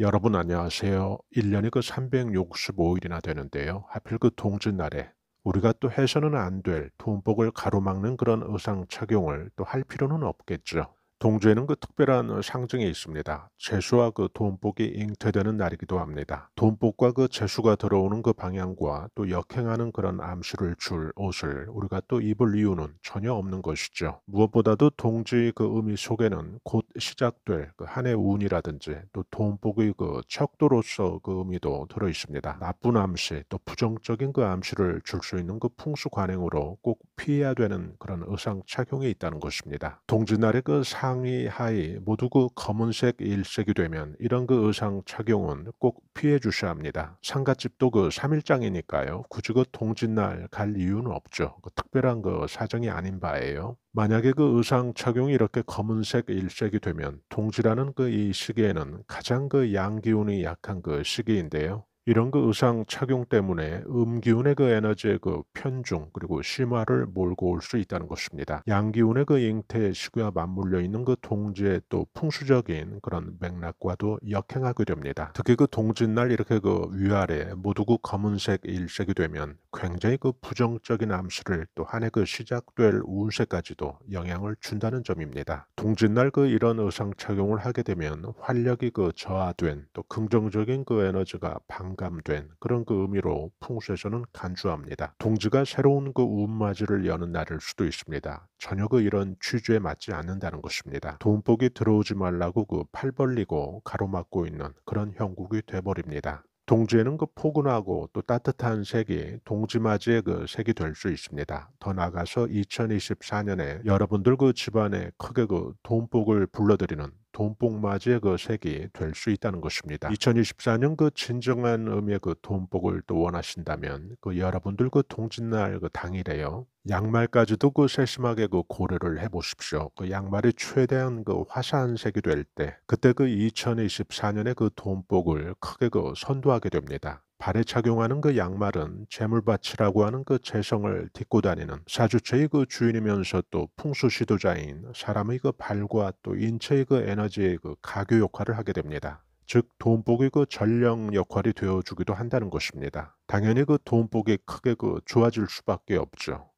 여러분 안녕하세요. 1년이 그 365일이나 되는데요. 하필 그 동짓날에 우리가 또 해서는 안 될 돈복을 가로막는 그런 의상 착용을 또 할 필요는 없겠죠. 동주에는 그 특별한 상징이 있습니다. 재수와그 돈복이 잉태되는 날이기도 합니다. 돈복과 그재수가 들어오는 그 방향과 또 역행하는 그런 암시를 줄 옷을 우리가 또 입을 이유는 전혀 없는 것이죠. 무엇보다도 동주의그 의미 속에는 곧 시작될 그 한해 운이라든지 또 돈복의 그 척도로서 그 의미도 들어 있습니다. 나쁜 암시 또 부정적인 그 암시를 줄 수 있는 그 풍수 관행으로 꼭 피해야 되는 그런 의상 착용이 있다는 것입니다. 동지날의 그 사, 상의 하의 모두 그 검은색 일색이 되면 이런 그 의상 착용은 꼭 피해 주셔야 합니다. 상가집도 그 3일장이니까요. 굳이 그 동짓날 갈 이유는 없죠. 그 특별한 그 사정이 아닌 바예요. 만약에 그 의상 착용이 이렇게 검은색 일색이 되면 동지라는 그 이 시기에는 가장 그 양기운이 약한 그 시기인데요. 이런 그 의상 착용 때문에 음기운의 그 에너지의 그 편중 그리고 심화를 몰고 올 수 있다는 것입니다. 양기운의 그 잉태 시구와 맞물려 있는 그 동지의 또 풍수적인 그런 맥락과도 역행하게 됩니다. 특히 그 동짓날 이렇게 그 위아래 모두 그 검은색 일색이 되면 굉장히 그 부정적인 암수를또한해그 시작될 운세까지도 영향을 준다는 점입니다. 동짓날 그 이런 의상 착용을 하게 되면 활력이 그 저하된 또 긍정적인 그 에너지가 방 경감된 그런 그 의미로 풍수에서는 간주합니다. 동지가 새로운 그 운맞이를 여는 날일 수도 있습니다. 저녁의 이런 취지에 맞지 않는다는 것입니다. 돈복이 들어오지 말라고 그 팔 벌리고 가로막고 있는 그런 형국이 돼버립니다. 동지에는 그 포근하고 또 따뜻한 색이 동지맞이의 그 색이 될 수 있습니다. 더 나아가서 2024년에 여러분들 그 집안에 크게 그 돈복을 불러들이는 돈복맞이의 그 색이 될 수 있다는 것입니다. 2024년 그 진정한 의미의 그 돈복을 또 원하신다면 그 여러분들 그 동짓날 그 당일에요. 양말까지도 그 세심하게 그 고려를 해보십시오. 그 양말이 최대한 그 화사한색이 될 때, 그때 그 2024년에 그 돈복을 크게 그 선도하게 됩니다. 발에 착용하는 그 양말은 재물밭이라고 하는 그 재성을 딛고 다니는 사주체의 그 주인이면서 또 풍수 시도자인 사람의 그 발과 또 인체의 그 에너지의 그 가교 역할을 하게 됩니다. 즉 돈복이 그 전령 역할이 되어주기도 한다는 것입니다. 당연히 그 돈복이 크게 그 좋아질 수밖에 없죠.